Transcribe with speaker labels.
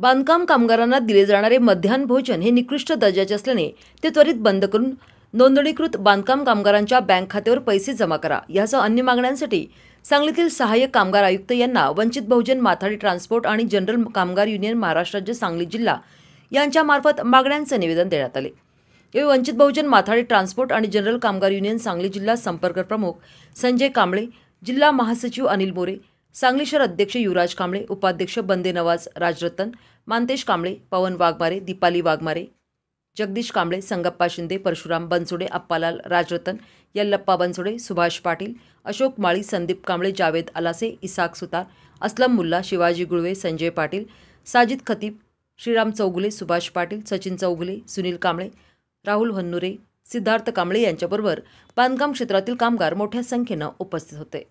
Speaker 1: बांधकाम कामगारांना दिले जाणारे मध्यान्ह भोजन हे निकृष्ट दर्जाचे असल्याने ते त्वरित बंद करून नोंदणीकृत बांधकाम कामगारांच्या बँक खात्यावर पैसे जमा करा यासह अन्य मागण्यांसाठी सांगलीतील सहाय्यक कामगार आयुक्त यांना वंचित बहुजन माथाडी ट्रान्सपोर्ट आणि जनरल कामगार युनियन महाराष्ट्र राज्य सांगली जिल्हा यांच्यामार्फत मागण्यांचे निवेदन देण्यात आले यावेळी वंचित बहुजन माथाडी ट्रान्सपोर्ट आणि जनरल कामगार युनियन सांगली जिल्हा संपर्क प्रमुख संजय कांबळे जिल्हा महासचिव अनिल मोरे सांगली शहर अध्यक्ष युवराज कांबळे उपाध्यक्ष बंदे नवाज राजरतन मानतेश कांबळे पवन वाघमारे दीपाली वाघमारे जगदीश कांबळे संगप्पा शिंदे परशुराम बनसोडे अप्पालाल राजरतन यल्लप्पा बनसोडे सुभाष पाटील अशोक माळी संदीप कांबळे जावेद अलासे इसाक सुतार असलम मुल्ला शिवाजी गुळवे संजय पाटील साजिद खतीब श्रीराम चौगुले सुभाष पाटील सचिन चौगुले सुनील कांबळे राहुल हन्नुरे सिद्धार्थ कांबळे यांच्याबरोबर बांधकाम क्षेत्रातील कामगार मोठ्या संख्येनं उपस्थित होते